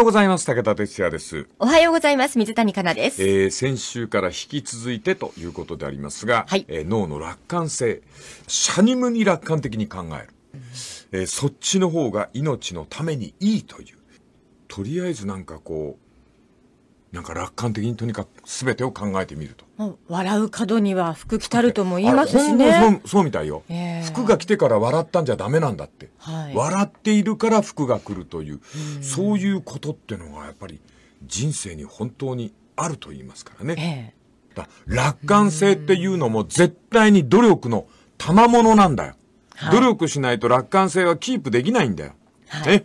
ようございます。武田哲也です。おはようございます。水谷香奈です。えー、先週から引き続いてということでありますが、はい、えー、脳の楽観性、シャニムに楽観的に考える、うん、えー、そっちの方が命のためにいいという、とりあえずなんかこう、なんか楽観的にとにかく全てを考えてみると。笑う角には服着たるとも言いますしね。そう、そうみたいよ、えー、服が着てから笑ったんじゃダメなんだって。はい、笑っているから服が来るという、うそういうことってのがやっぱり人生に本当にあると言いますからね。えー、だ楽観性っていうのも絶対に努力の賜物なんだよ。はい、努力しないと楽観性はキープできないんだよ。はい、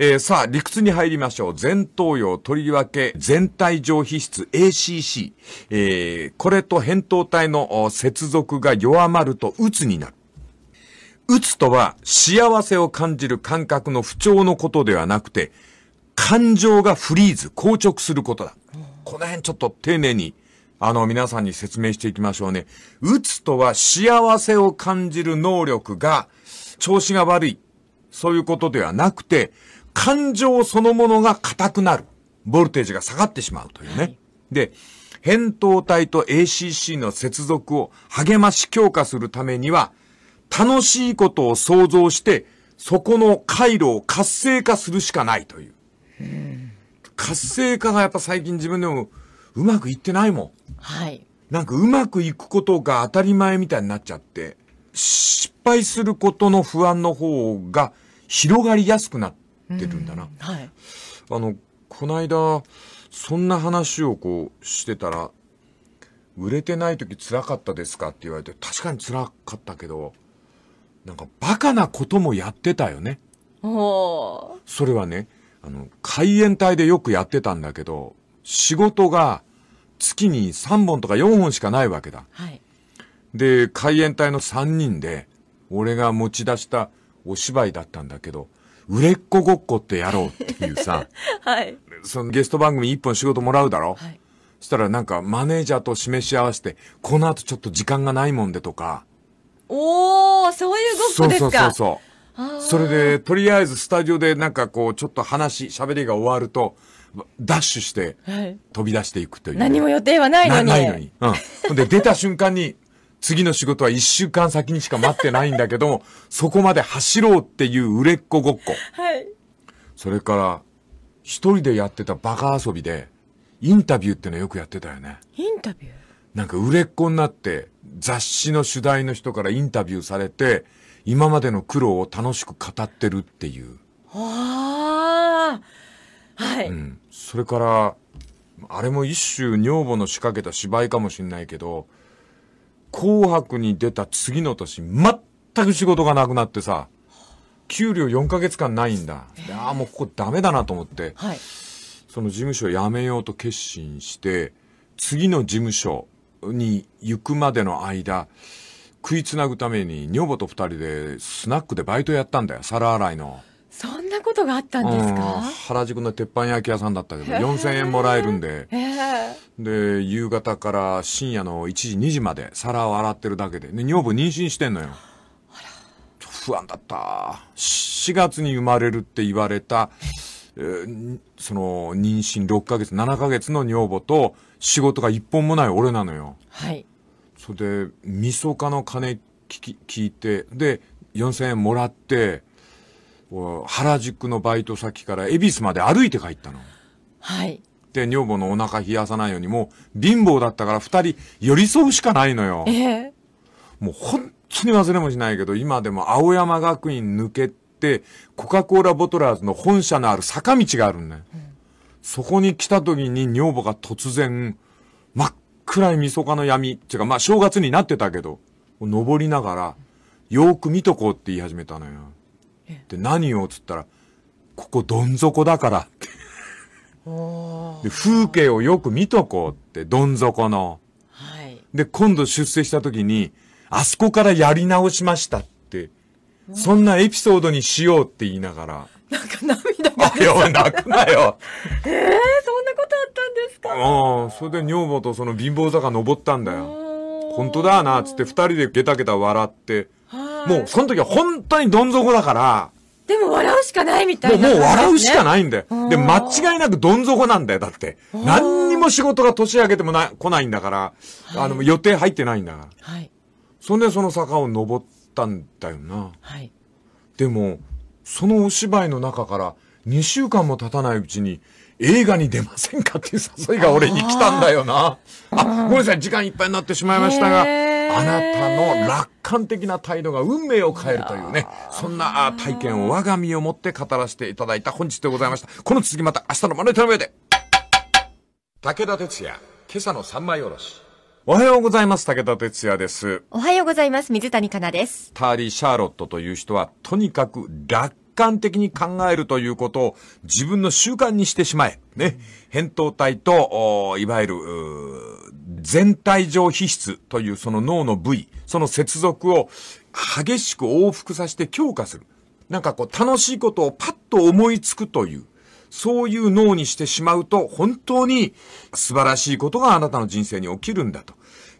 えー、さあ、理屈に入りましょう。前頭葉、とりわけ、全体上皮質 ACC。えー、これと扁桃体の接続が弱まると、鬱になる。鬱とは、幸せを感じる感覚の不調のことではなくて、感情がフリーズ、硬直することだ。この辺ちょっと丁寧に、あの、皆さんに説明していきましょうね。鬱とは幸せを感じる能力が、調子が悪い。そういうことではなくて、感情そのものが硬くなる。ボルテージが下がってしまうというね。はい、で、扁桃体と ACC の接続を励まし強化するためには、楽しいことを想像して、そこの回路を活性化するしかないという。活性化がやっぱ最近自分でもうまくいってないもん。はい。なんかうまくいくことが当たり前みたいになっちゃって、失敗することの不安の方が広がりやすくなって、ってるんだな。はい、あのこの間そんな話をこうしてたら「売れてない時つらかったですか?」って言われて確かにつらかったけどなんかバカなこともやってたよね。それはねあの海援隊でよくやってたんだけど仕事が月に3本とか4本しかないわけだ。はい、で海援隊の3人で俺が持ち出したお芝居だったんだけど売れっ子ごっこってやろうっていうさ、はい。そのゲスト番組一本仕事もらうだろはい。そしたらなんかマネージャーと示し合わせて、この後ちょっと時間がないもんでとか。おー、そういうごっこですかそうそうそう。それで、とりあえずスタジオでなんかこう、ちょっと話、喋りが終わると、ダッシュして、飛び出していくという。何も予定はないのに。ないのに。うん。で、出た瞬間に、次の仕事は一週間先にしか待ってないんだけども、そこまで走ろうっていう売れっ子ごっこ。はい。それから、一人でやってたバカ遊びで、インタビューってのよくやってたよね。インタビューなんか売れっ子になって、雑誌の主題の人からインタビューされて、今までの苦労を楽しく語ってるっていう。ああ。はい、うん。それから、あれも一周女房の仕掛けた芝居かもしんないけど、紅白に出た次の年、全く仕事がなくなってさ、給料4ヶ月間ないんだ。ああ、もうここダメだなと思って、はい、その事務所を辞めようと決心して、次の事務所に行くまでの間、食いつなぐために女房と二人でスナックでバイトやったんだよ、皿洗いの。そんなことがあったんですか、うん、原宿の鉄板焼き屋さんだったけど、4000円もらえるんで、で、夕方から深夜の1時、2時まで皿を洗ってるだけで、で女房妊娠してんのよ。不安だった。4月に生まれるって言われた、えー、その、妊娠6ヶ月、7ヶ月の女房と、仕事が一本もない俺なのよ。はい。それで、みそかの金聞き聞いて、で、4000円もらって、原宿のバイト先から恵比寿まで歩いて帰ったの。はい。で、女房のお腹冷やさないように、もう貧乏だったから二人寄り添うしかないのよ。ええー、もう本当に忘れもしないけど、今でも青山学院抜けて、コカ・コーラボトラーズの本社のある坂道があるんだ、ね、よ、うん。そこに来た時に女房が突然、真っ暗い晦日の闇、っていうかまあ正月になってたけど、登りながら、よーく見とこうって言い始めたのよ。で何をっつったらここどん底だからってで風景をよく見とこうってどん底の、はい、で今度出世した時にあそこからやり直しましたってそんなエピソードにしようって言いながらなんか涙があよ泣くなよええー、そんなことあったんですかああそれで女房とその貧乏坂登ったんだよ本当だなっつって二人でゲタゲタ笑ってもうその時は本当にどん底だから、でも笑うしかないみたいな、ね、もう笑うしかないんだよ。で、間違いなくどん底なんだよ。だって。何にも仕事が年明けてもな、来ないんだから、あの、予定入ってないんだから。はい。そんでその坂を登ったんだよな。はい。でも、そのお芝居の中から2週間も経たないうちに、映画に出ませんかっていう誘いが俺に来たんだよな。あごめんなさい、時間いっぱいになってしまいましたが、あなたの楽観的な態度が運命を変えるというね、そんな体験を我が身をもって語らせていただいた本日でございました。この続きまた明日のマネタの上で。武田哲也、今朝の三枚おろし。おはようございます。武田哲也です。おはようございます。水谷香奈です。ターリー・シャーロットという人は、とにかく楽観的に考えるということを自分の習慣にしてしまえ。ね。扁桃体と、いわゆる、全体上皮質というその脳の部位、その接続を激しく往復させて強化する。なんかこう楽しいことをパッと思いつくという、そういう脳にしてしまうと本当に素晴らしいことがあなたの人生に起きるんだと。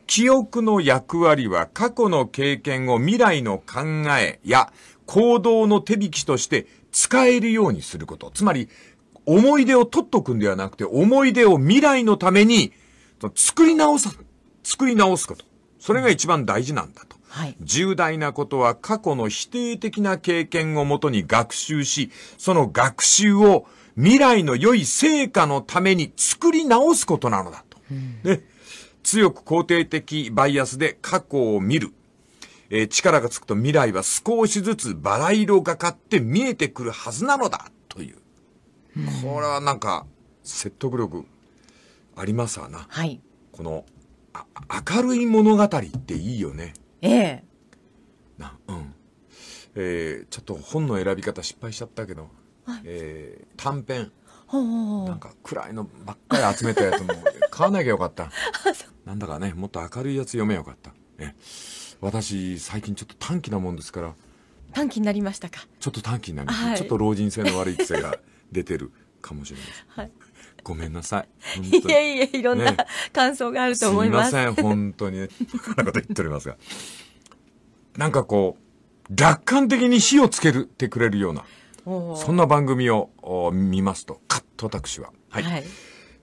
記憶の役割は過去の経験を未来の考えや行動の手引きとして使えるようにすること。つまり、思い出を取っとくんではなくて、思い出を未来のために作り直さ、作り直すこと。それが一番大事なんだと。はい、重大なことは過去の否定的な経験をもとに学習し、その学習を未来の良い成果のために作り直すことなのだと。うん、で強く肯定的バイアスで過去を見る。えー、力がつくと未来は少しずつバラ色がかって見えてくるはずなのだという。これはなんか説得力ありますわな、はい、このあ明るい物語っていいよねええなうんえー、ちょっと本の選び方失敗しちゃったけど、はい、えー、短編ほうほうなんか暗いのばっかり集めたやつも 買わなきゃよかったなんだかねもっと明るいやつ読めよかった、私最近ちょっと短気なもんですから短気になりましたかちょっと短気になりました、はい、ちょっと老人性の悪い癖が出てるかもしれません、はい、ごめんなさい いえいえいろんな、ね、感想があると思いますすません本当に、ね、なこと言っておりますがなんかこう楽観的に火をつけてくれるようなそんな番組を見ますとカッと私ははい、はい、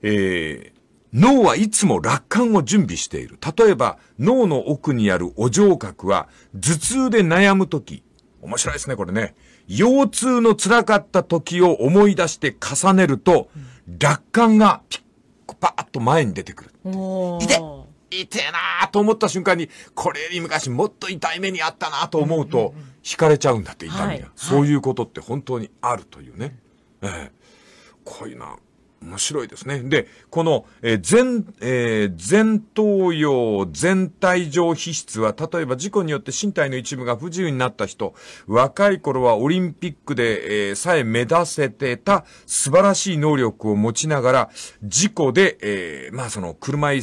えー脳はいつも楽観を準備している。例えば、脳の奥にあるお上核は、頭痛で悩むとき、面白いですね、これね。腰痛の辛かった時を思い出して重ねると、楽観がピッパーッと前に出てくる。いて痛えなーと思った瞬間に、これより昔もっと痛い目にあったなと思うと、惹かれちゃうんだって痛みが、い、そういうことって本当にあるというね。はい、ええー、こういうな、面白いですね。で、この、えー、全、えー、前頭葉全体上皮質は、例えば事故によって身体の一部が不自由になった人、若い頃はオリンピックで、えー、さえ目指せてた素晴らしい能力を持ちながら、事故で、えー、まあその車椅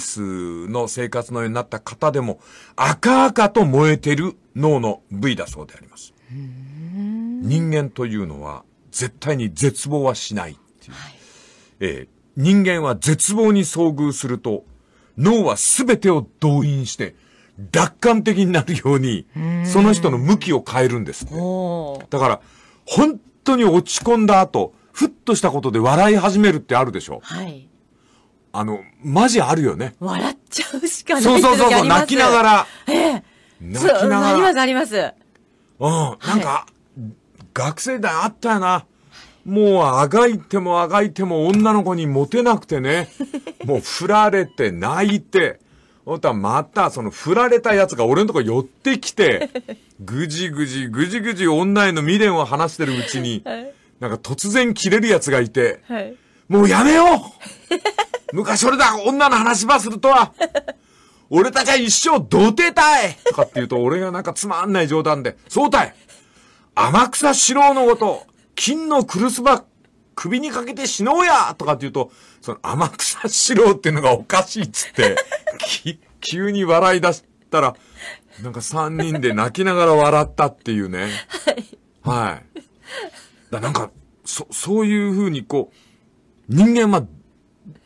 子の生活のようになった方でも、赤々と燃えてる脳の部位だそうであります。人間というのは、絶対に絶望はしないっていう。はいえー、人間は絶望に遭遇すると、脳は全てを動員して、楽観的になるように、その人の向きを変えるんですだから、本当に落ち込んだ後、ふっとしたことで笑い始めるってあるでしょ。はい。あの、マジあるよね。笑っちゃうしかないそうそうそうそう、泣きながら。ええ泣きながら。ありますあります。うん、なんか、はい、学生代あったよな。もうあがいてもあがいても女の子にモテなくてね、もう振られて泣いて、おたまたその振られたやつが俺のとこ寄ってきて、ぐじぐじぐじぐじ女への未練を話してるうちに、なんか突然切れるやつがいて、もうやめよう昔俺だ女の話ばするとは俺たちは一生どてたいとかって言うと俺がなんかつまんない冗談で、そうたい天草四郎のこと金のクルスバ、首にかけて死のうやとかって言うと、その天草四郎っていうのがおかしいっつって、き、急に笑い出したら、なんか三人で泣きながら笑ったっていうね。はい。はい。だなんか、そ、そういうふうにこう、人間は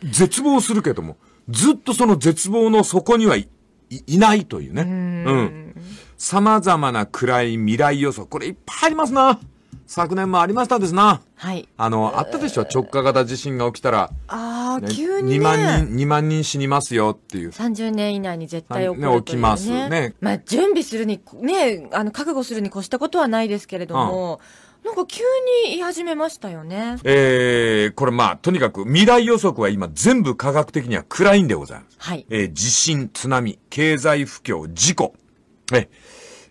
絶望するけども、ずっとその絶望の底にはいいないというね。うん,、うん。様々な暗い未来予想。これいっぱいありますな。昨年もありましたですな。はい。あの、あったでしょ直下型地震が起きたら。ああ、ね、急に、ね。2万人、2万人死にますよっていう。30年以内に絶対起き、ね、起きますね。まあ、準備するに、ね、あの、覚悟するに越したことはないですけれども、うん、なんか急に言い始めましたよね。ええー、これまあ、とにかく未来予測は今全部科学的には暗いんでございます。はい。えー、地震、津波、経済不況、事故。え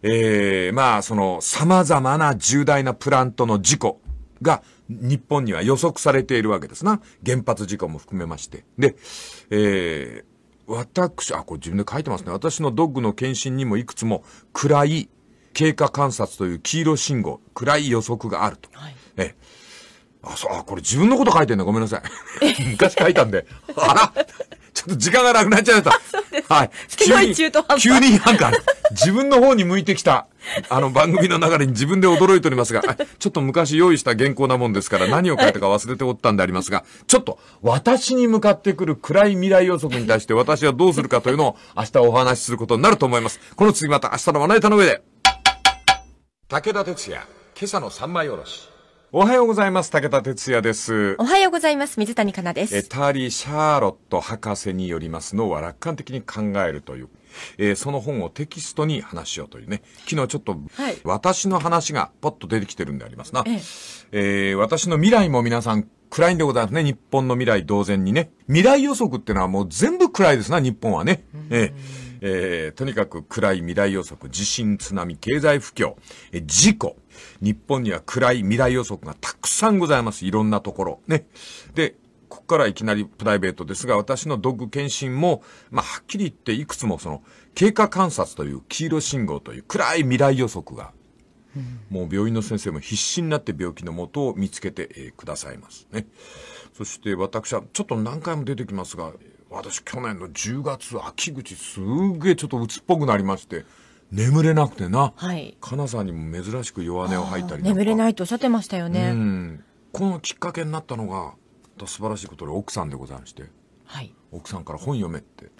えー、まあ、その、様々な重大なプラントの事故が、日本には予測されているわけですな。原発事故も含めまして。で、えー、私、あ、これ自分で書いてますね。私のドッグの検診にもいくつも暗い経過観察という黄色信号、暗い予測があると。はい、えーあ、そう、あ、これ自分のこと書いてんだ。ごめんなさい。昔書いたんで。あらょっと時間がなくなっちゃった。はい。急に、急になんか、自分の方に向いてきた、あの番組の流れに自分で驚いておりますが、ちょっと昔用意した原稿なもんですから何を書いたか忘れておったんでありますが、ちょっと私に向かってくる暗い未来予測に対して私はどうするかというのを明日お話しすることになると思います。この次また明日のまな板の上で。武田鉄矢、今朝の三枚おろし。おはようございます。武田哲也です。おはようございます。水谷香奈です。え、ターリー・シャーロット博士によりますのは楽観的に考えるという。えー、その本をテキストに話しようというね。昨日ちょっと、はい、私の話がポッと出てきてるんでありますな。えええー、私の未来も皆さん暗いんでございますね。日本の未来同然にね。未来予測ってのはもう全部暗いですな、日本はね。えーえー、とにかく暗い未来予測、地震、津波、経済不況、えー、事故。日本には暗い未来予測がたくさんございます。いろんなところ。ね。で、ここからいきなりプライベートですが、私のドッグ検診も、まあ、はっきり言っていくつもその、経過観察という黄色信号という暗い未来予測が、もう病院の先生も必死になって病気のもとを見つけて、えくださいますね。そして私はちょっと何回も出てきますが、私去年の10月秋口すげえちょっと鬱っぽくなりまして。眠れなくてな、はい、かなさんにも珍しく弱音を吐いたり眠れないとおっしゃってましたよねこのきっかけになったのが素晴らしいことで奥さんでございまして、はい、奥さんから本読めって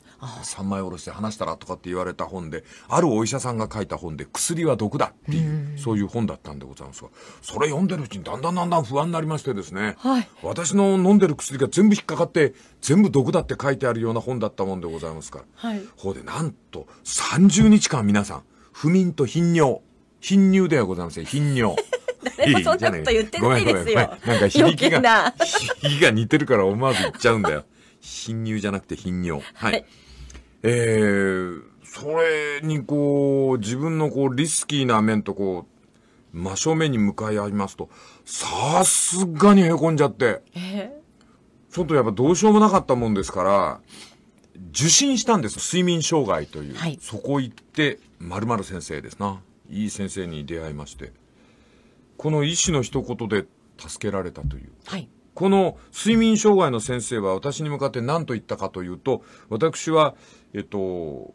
三枚おろして話したらとかって言われた本であるお医者さんが書いた本で薬は毒だっていうそういう本だったんでございますがそれ読んでるうちにだんだんだんだん不安になりましてですね、はい、私の飲んでる薬が全部引っかかって全部毒だって書いてあるような本だったもんでございますから、はい、ほうでなんと30日間皆さん不眠と頻尿頻乳ではございません頻尿 誰もそんなこと言ってないですよ。なんか響きが、響きが似てるから思わず言っちゃうんだよ。貧乳じゃなくて頻尿。はい、はいえー、それにこう、自分のこう、リスキーな面とこう、真正面に向かい合いますと、さすがに凹んじゃって、ちょっとやっぱどうしようもなかったもんですから、受診したんです。睡眠障害という。はい、そこ行って、まる先生ですな。いい先生に出会いまして。この医師の一言で助けられたという。はい、この睡眠障害の先生は私に向かって何と言ったかというと、私はえっと、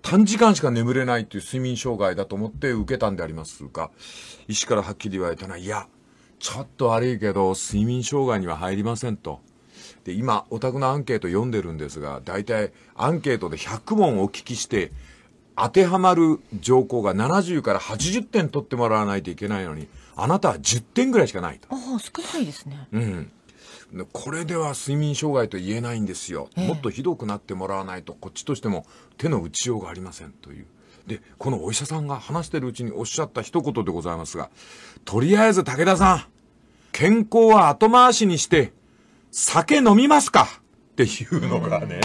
短時間しか眠れないという睡眠障害だと思って受けたんでありますが、医師からはっきり言われたのは、いや、ちょっと悪いけど、睡眠障害には入りませんと。で、今、お宅のアンケート読んでるんですが、大体アンケートで100問お聞きして、当てはまる条項が70から80点取ってもらわないといけないのに、あなたは10点ぐらいしかないと。ああ、少ないですね。うん。これでは睡眠障害と言えないんですよ、もっとひどくなってもらわないと、こっちとしても手の打ちようがありませんという。で、このお医者さんが話してるうちにおっしゃった一言でございますが、とりあえず武田さん、健康は後回しにして、酒飲みますかっていうのがね、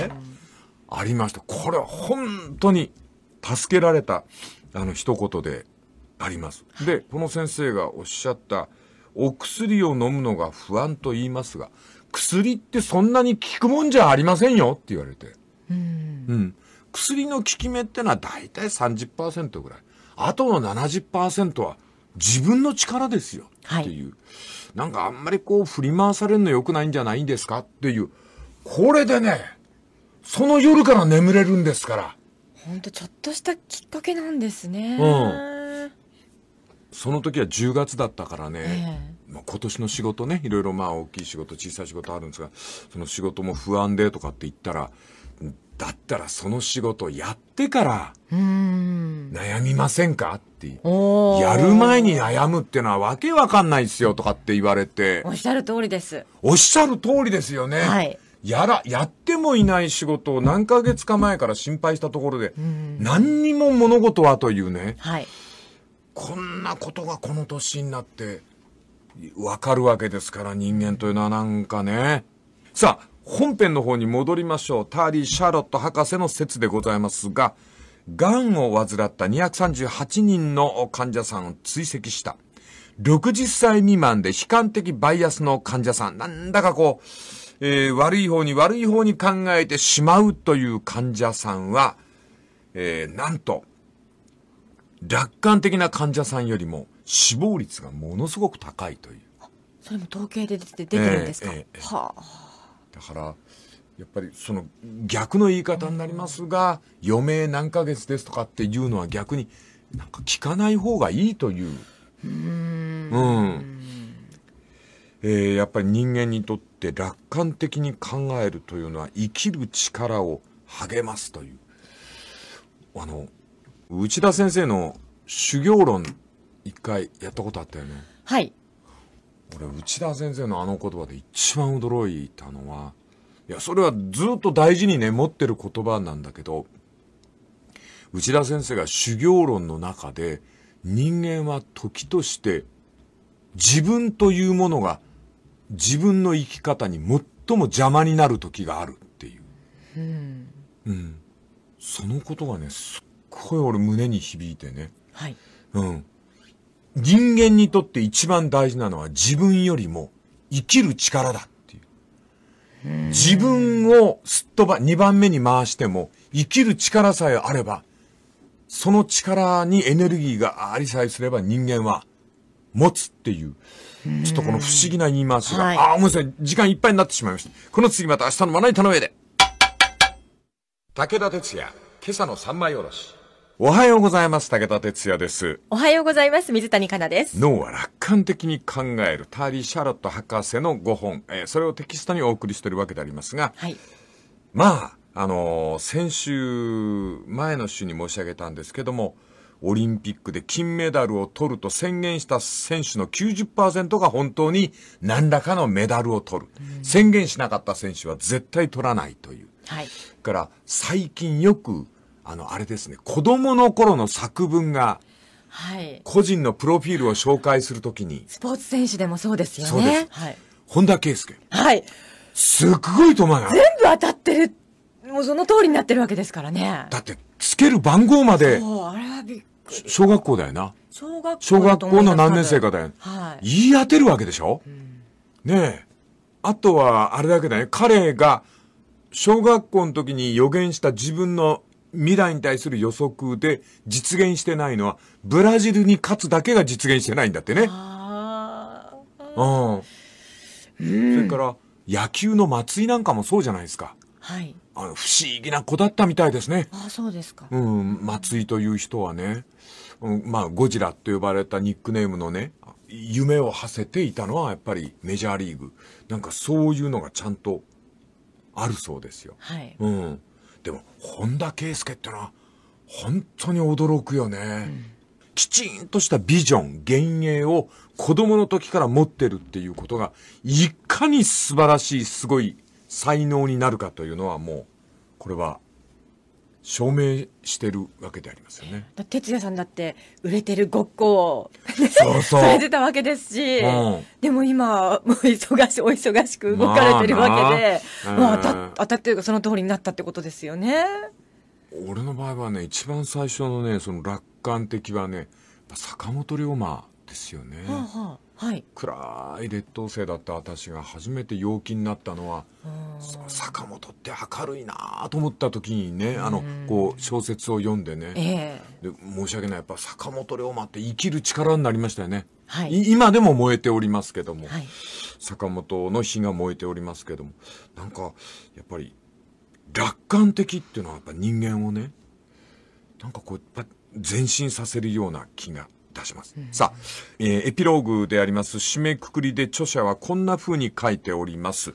ありました。これは本当に助けられた、あの、一言であります。で、この先生がおっしゃった、お薬を飲むのが不安と言いますが、薬ってそんなに効くもんじゃありませんよって言われて。うんうん、薬の効き目ってのは大体30%ぐらい。あとの70%は自分の力ですよっていう。はい、なんかあんまりこう振り回されるの良くないんじゃないんですかっていう。これでね、その夜から眠れるんですから。本当ちょっとしたきっかけなんですね。うん。その時は10月だったからね、えー、まあ、今年の仕事ねいろいろまあ大きい仕事小さい仕事あるんですがその仕事も不安でとかって言ったらだったらその仕事やってから悩みませんかってやる前に悩むってのはわけわかんないですよとかって言われておっしゃる通りですおっしゃる通りですよね、はい、やらやってもいない仕事を何ヶ月か前から心配したところで、何にも物事はというね、はい、こんなことがこの年になって、わかるわけですから、人間というのはなんかね。さあ、本編の方に戻りましょう。ターリー・シャーロット博士の説でございますが、癌を患った238人の患者さんを追跡した。60歳未満で悲観的バイアスの患者さん。なんだかこう、えー、悪い方に悪い方に考えてしまうという患者さんは、えー、なんと、楽観的な患者さんよりも死亡率がものすごく高いというそれも統計で出てできるんですか、えーえー、はあ、だからやっぱりその逆の言い方になりますが、余命何ヶ月ですとかっていうのは逆になんか聞かない方がいいといううん、うんえー、やっぱり人間にとって楽観的に考えるというのは生きる力を励ますというあの内田先生の修行論一回やったことあったよね。はい。俺、内田先生のあの言葉で一番驚いたのは、いや、それはずっと大事にね、持ってる言葉なんだけど、内田先生が修行論の中で、人間は時として自分というものが自分の生き方に最も邪魔になる時があるっていう。うん。うん、そのことがね、すっごい俺胸に響いてね。はい。うん。人間にとって一番大事なのは自分よりも生きる力だっていう。う自分をすっとば、二番目に回しても生きる力さえあれば、その力にエネルギーがありさえすれば人間は持つっていう、ちょっとこの不思議な言い回しが、はい、ああ、ごめんなさい、時間いっぱいになってしまいました。この次また明日のまな板の上で。武田鉄矢、今朝の三枚おろし。おはようございます。武田哲也です。おはようございます。水谷香奈です。脳は楽観的に考える、ターリー・シャーロット博士の5本、えー、それをテキストにお送りしているわけでありますが、はい、まあ、あのー、先週、前の週に申し上げたんですけども、オリンピックで金メダルを取ると宣言した選手の90%が本当に何らかのメダルを取る。宣言しなかった選手は絶対取らないという。はい。から、最近よくあの、あれですね、子供の頃の作文が、はい。個人のプロフィールを紹介するときに。スポーツ選手でもそうですよね。そうです。はい。本田圭佑。はい。すっごいと思うよ。全部当たってる。もうその通りになってるわけですからね。だって、つける番号まで。そう、あれはびっくり。小学校だよな。小学校。小学校の何年生かだよ。はい。言い当てるわけでしょ、うん、ねえ。あとは、あれだけだね。彼が、小学校の時に予言した自分の未来に対する予測で実現してないのは、ブラジルに勝つだけが実現してないんだってね。ああ。うん。それから、野球の松井なんかもそうじゃないですか。はい。あの不思議な子だったみたいですね。あそうですか。うん、松井という人はね、うん、まあ、ゴジラと呼ばれたニックネームのね、夢を馳せていたのはやっぱりメジャーリーグ。なんかそういうのがちゃんとあるそうですよ。はい。うん。本田圭佑ってのは本当に驚くよね、うん、きちんとしたビジョン幻影を子供の時から持ってるっていうことがいかに素晴らしいすごい才能になるかというのはもうこれは証明してるわけでありますよね。哲也さんだって売れてるごっこをそうそう されてたわけですし、うん、でも今 もう忙しお忙しく動かれてるわけで、まあ、当た当たってるかその通りになったってことですよね。俺の場合はね一番最初のねその楽観的はね坂本龍馬ですよね。はあはあはい、暗い劣等生だった私が初めて陽気になったのは坂本って明るいなと思った時にね、あのこう小説を読んでね、えー、で申し訳ないやっぱ坂本龍馬って生きる力になりましたよね、はい、今でも燃えておりますけども、はい、坂本の火が燃えておりますけどもなんかやっぱり楽観的っていうのはやっぱ人間をねなんかこうやっぱ前進させるような気がたします。うん、さあ、えー、エピローグであります締めくくりで著者はこんな風に書いております。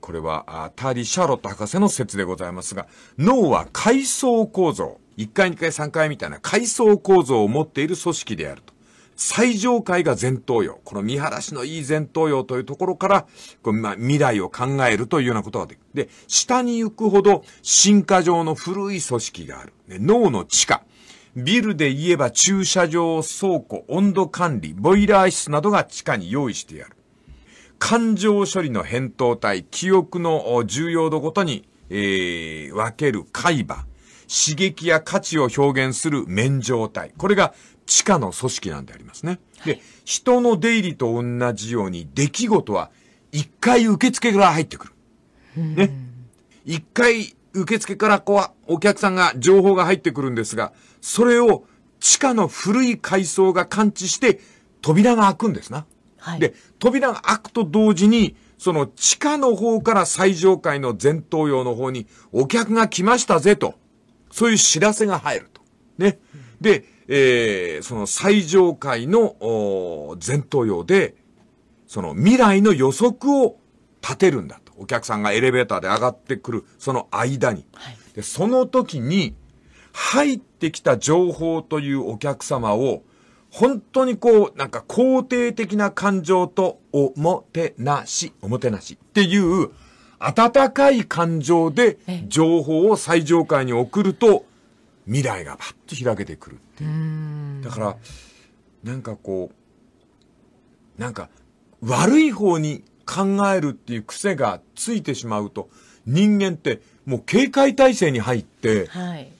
これは、ターリー・シャーロット博士の説でございますが、脳は階層構造、1回2回3回みたいな階層構造を持っている組織であると。最上階が前頭葉。この見晴らしのいい前頭葉というところから、こまあ、未来を考えるというようなことができる。で、下に行くほど進化上の古い組織がある。ね、脳の地下。ビルで言えば駐車場、倉庫、温度管理、ボイラー室などが地下に用意してある。感情処理の扁桃体、記憶の重要度ごとに、えー、分ける海馬、刺激や価値を表現する面状体。これが地下の組織なんでありますね。で、人の出入りと同じように出来事は一回受付から入ってくる。ね。一回受付からこう、お客さんが、情報が入ってくるんですが、それを地下の古い階層が感知して、扉が開くんですな。はい、で、扉が開くと同時に、その地下の方から最上階の前頭葉の方に、お客が来ましたぜと、そういう知らせが入ると。ね。で、えー、その最上階の前頭葉で、その未来の予測を立てるんだ。お客さんがエレベーターで上がってくる、その間に。はい、でその時に、入ってきた情報というお客様を、本当にこう、なんか肯定的な感情と、おもてなし、おもてなしっていう、温かい感情で情報を最上階に送ると、未来がパッと開けてくるっていう。うだから、なんかこう、なんか悪い方に考えるっていう癖がついてしまうと、人間ってもう警戒態勢に入って、はい、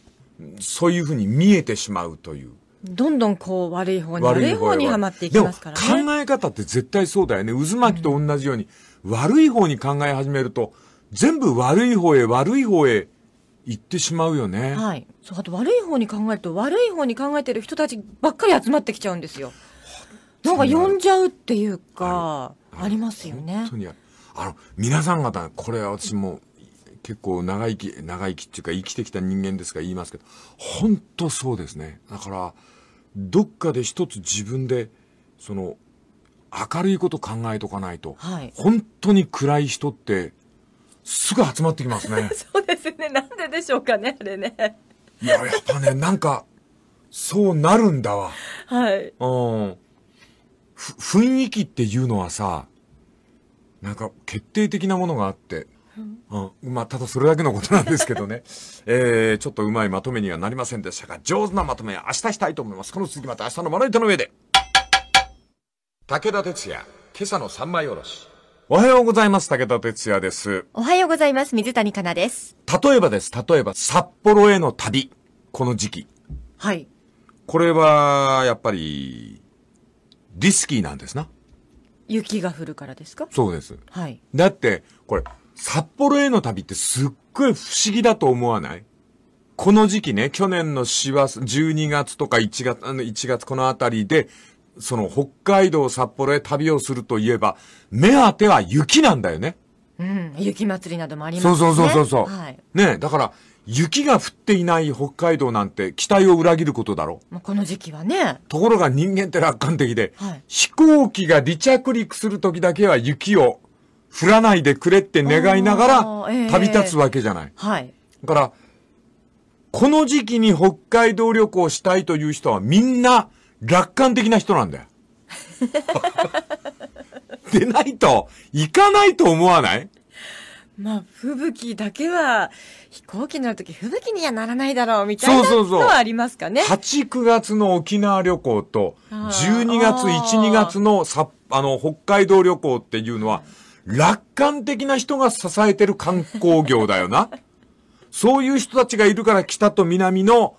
そういうふうに見えてしまうという。どんどんこう悪い方に、悪い方にはまっていきますからね。でも考え方って絶対そうだよね。渦巻きと同じように、うん、悪い方に考え始めると、全部悪い方へ悪い方へ行ってしまうよね。はい。そう、あと悪い方に考えると、悪い方に考えてる人たちばっかり集まってきちゃうんですよ。なんか呼んじゃうっていうか、はいありますよね。本当にあの皆さん方これ私も結構長生き長生きっていうか生きてきた人間ですから言いますけど本当そうですねだからどっかで一つ自分でその明るいこと考えとかないと、はい、本当に暗い人ってすぐ集まってきますね そうですねなんででしょうかねあれねいややっぱねなんかそうなるんだわはいうん雰囲気っていうのはさ、なんか決定的なものがあって、うん、まあ、ただそれだけのことなんですけどね。えー、ちょっとうまいまとめにはなりませんでしたが、上手なまとめは明日したいと思います。この続きまた明日のまな板の上で。武田哲也、今朝の三枚おろし。おはようございます。武田哲也です。おはようございます。水谷香奈です。例えばです。例えば、札幌への旅。この時期。はい。これは、やっぱり、リスキーなんですな。雪が降るからですかそうです。はい。だって、これ、札幌への旅ってすっごい不思議だと思わないこの時期ね、去年の4月、12月とか1月、あの1月このあたりで、その北海道札幌へ旅をするといえば、目当ては雪なんだよね。うん。雪祭りなどもありますね。そうそうそうそうそう。はい。ねだから、雪が降っていない北海道なんて期待を裏切ることだろう。この時期はね。ところが人間って楽観的で、はい、飛行機が離着陸する時だけは雪を降らないでくれって願いながら旅立つわけじゃない。えー、はい。だから、この時期に北海道旅行したいという人はみんな楽観的な人なんだよ。でないと、行かないと思わないまあ、吹雪だけは、飛行機乗るとき吹雪にはならないだろう、みたいなそはありますかね。そうそうそう8、9月の沖縄旅行と、12月、1、2月のさ、あの、北海道旅行っていうのは、楽観的な人が支えてる観光業だよな。そういう人たちがいるから北と南の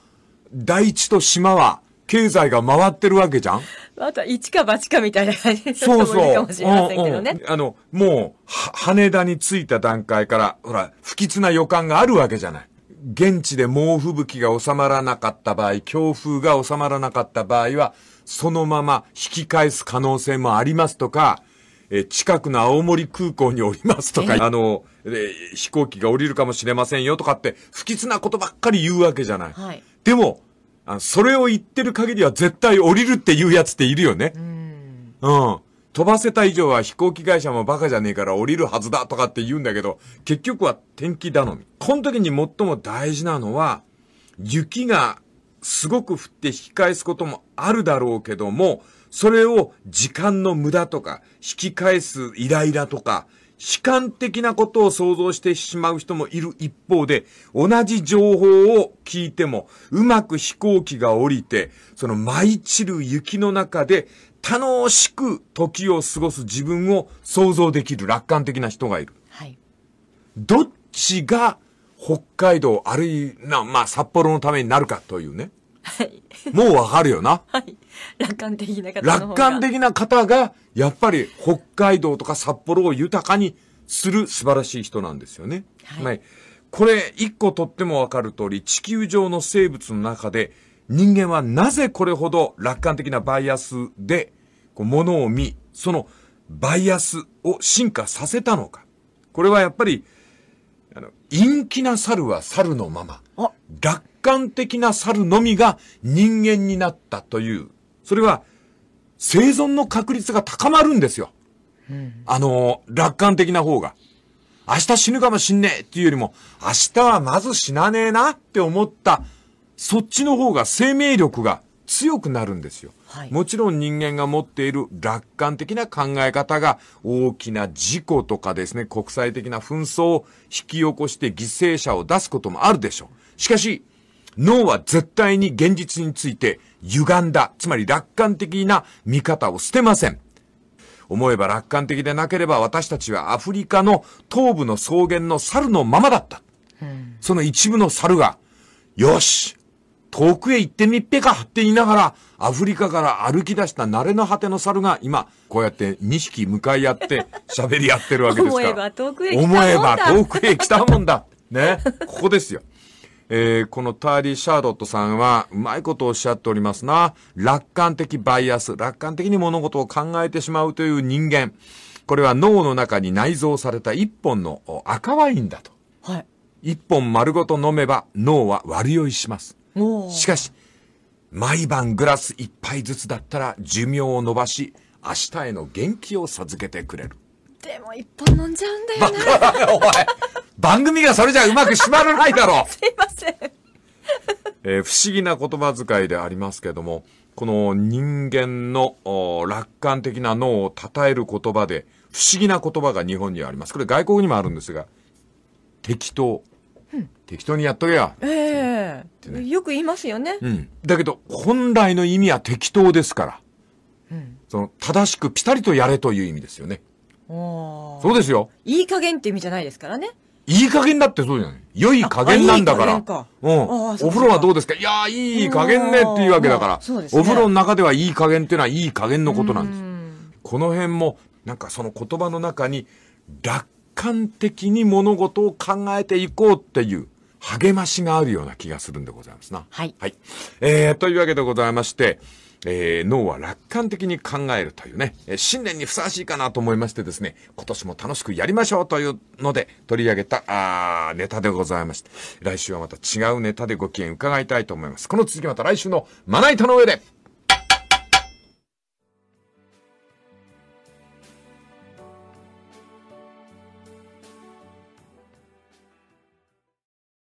大地と島は経済が回ってるわけじゃんあとは一か八かみたいな感じそうそう。かもしれませんけどね。ううあの、もう、羽田に着いた段階から、ほら、不吉な予感があるわけじゃない。現地で猛吹雪が収まらなかった場合、強風が収まらなかった場合は、そのまま引き返す可能性もありますとか、え近くの青森空港におりますとか、あの、え飛行機が降りるかもしれませんよとかって、不吉なことばっかり言うわけじゃない。はい、でも、あそれを言ってる限りは絶対降りるって言うやつっているよね。うん。うん。飛ばせた以上は飛行機会社もバカじゃねえから降りるはずだとかって言うんだけど、結局は天気頼み。この時に最も大事なのは、雪がすごく降って引き返すこともあるだろうけども、それを時間の無駄とか、引き返すイライラとか、主観的なことを想像してしまう人もいる一方で、同じ情報を聞いても、うまく飛行機が降りて、その舞い散る雪の中で、楽しく時を過ごす自分を想像できる楽観的な人がいる。はい。どっちが北海道あるいは、まあ札幌のためになるかというね。はい。もうわかるよな。はい。楽観的な方楽観的な方が、やっぱり北海道とか札幌を豊かにする素晴らしい人なんですよね。はい。はい、これ、一個とってもわかる通り、地球上の生物の中で、人間はなぜこれほど楽観的なバイアスで、こう、ものを見、そのバイアスを進化させたのか。これはやっぱり、陰気な猿は猿のまま、楽観的な猿のみが人間になったという、それは生存の確率が高まるんですよ。うん、あの、楽観的な方が。明日死ぬかもしんねえっていうよりも、明日はまず死なねえなって思った、そっちの方が生命力が強くなるんですよ、はい、もちろん人間が持っている楽観的な考え方が大きな事故とかですね、国際的な紛争を引き起こして犠牲者を出すこともあるでしょう。しかし、脳は絶対に現実について歪んだ、つまり楽観的な見方を捨てません。思えば楽観的でなければ私たちはアフリカの東部の草原の猿のままだった。うん、その一部の猿が、よし遠くへ行ってみっぺかって言いながら、アフリカから歩き出した慣れの果ての猿が今、こうやって2匹向かい合って 喋り合ってるわけですから。思えば遠くへ来たもんだ。思えば遠くへ来たもんだ。ね。ここですよ。えー、このターリー・シャーロットさんは、うまいことをおっしゃっておりますな。楽観的バイアス。楽観的に物事を考えてしまうという人間。これは脳の中に内蔵された一本の赤ワインだと。はい。一本丸ごと飲めば脳は悪酔いします。しかし、毎晩グラス一杯ずつだったら寿命を延ばし、明日への元気を授けてくれる。でも一本飲んじゃうんだよね。お前、番組がそれじゃうまくしまらないだろう。すいません。えー、不思議な言葉遣いでありますけども、この人間の楽観的な脳を称える言葉で、不思議な言葉が日本にはあります。これ外国にもあるんですが、適当。適当にやっとけよ。ええね、よく言いますよね。うん。だけど、本来の意味は適当ですから。うん。その、正しくピタリとやれという意味ですよね。おそうですよ。いい加減って意味じゃないですからね。いい加減だってそうじゃない。良い加減なんだから。いいかうん。お風呂はどうですかいやいい加減ねっていうわけだから、そうでね、お風呂の中ではいい加減っていうのはいい加減のことなんです。この辺も、なんかその言葉の中に、楽観的に物事を考えていこうっていう。励ましがあるような気がするんでございますな。はい。はい。えー、というわけでございまして、えー、脳は楽観的に考えるというね、えー、新年にふさわしいかなと思いましてですね、今年も楽しくやりましょうというので取り上げた、あネタでございまして、来週はまた違うネタでご機嫌伺いたいと思います。この続きまた来週のまな板の上で